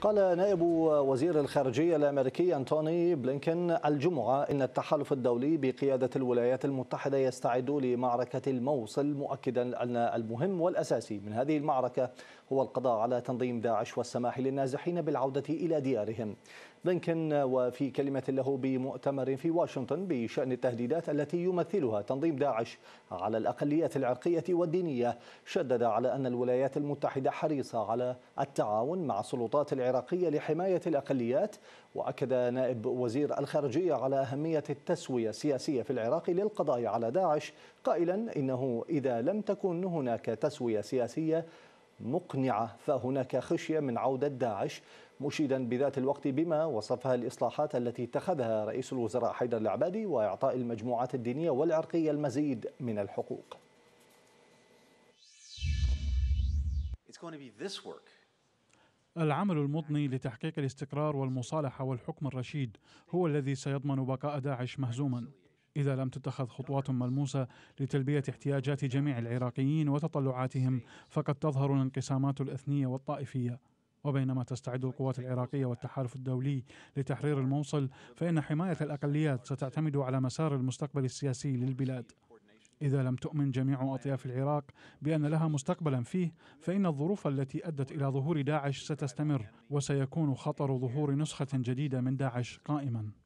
قال نائب وزير الخارجية الأمريكي أنتوني بلينكن الجمعة إن التحالف الدولي بقيادة الولايات المتحدة يستعد لمعركة الموصل مؤكدا أن المهم والأساسي من هذه المعركة هو القضاء على تنظيم داعش والسماح للنازحين بالعودة إلى ديارهم بلينكن وفي كلمة له بمؤتمر في واشنطن بشأن التهديدات التي يمثلها تنظيم داعش على الأقليات العرقية والدينية شدد على أن الولايات المتحدة حريصة على التعاون مع السلطات العراقية لحماية الأقليات وأكد نائب وزير الخارجية على أهمية التسوية السياسية في العراق للقضاء على داعش قائلا إنه إذا لم تكن هناك تسوية سياسية مقنعة فهناك خشية من عودة داعش مشيدا بذات الوقت بما وصفها الإصلاحات التي اتخذها رئيس الوزراء حيدر العبادي وإعطاء المجموعات الدينية والعرقية المزيد من الحقوق العمل المضني لتحقيق الاستقرار والمصالحة والحكم الرشيد هو الذي سيضمن بقاء داعش مهزوما إذا لم تتخذ خطوات ملموسة لتلبية احتياجات جميع العراقيين وتطلعاتهم فقد تظهر الانقسامات الأثنية والطائفية وبينما تستعد القوات العراقية والتحالف الدولي لتحرير الموصل فإن حماية الأقليات ستعتمد على مسار المستقبل السياسي للبلاد إذا لم تؤمن جميع أطياف العراق بأن لها مستقبلا فيه فإن الظروف التي أدت إلى ظهور داعش ستستمر وسيكون خطر ظهور نسخة جديدة من داعش قائما